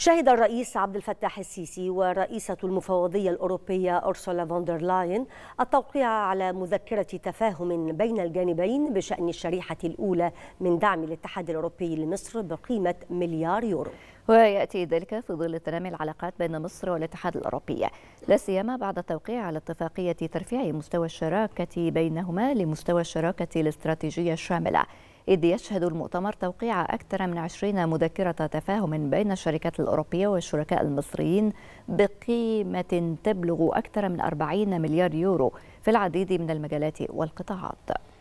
شهد الرئيس عبد الفتاح السيسي ورئيسة المفوضية الأوروبية أرسولا فوندر لاين التوقيع على مذكرة تفاهم بين الجانبين بشأن الشريحة الأولى من دعم الاتحاد الأوروبي لمصر بقيمة مليار يورو ويأتي ذلك في ظل تنامي العلاقات بين مصر والاتحاد الأوروبي لا سيما بعد التوقيع على اتفاقية ترفيع مستوى الشراكة بينهما لمستوى الشراكة الاستراتيجية الشاملة إذ يشهد المؤتمر توقيع أكثر من 20 مذكرة تفاهم بين الشركات الأوروبية والشركاء المصريين بقيمة تبلغ أكثر من 40 مليار يورو في العديد من المجالات والقطاعات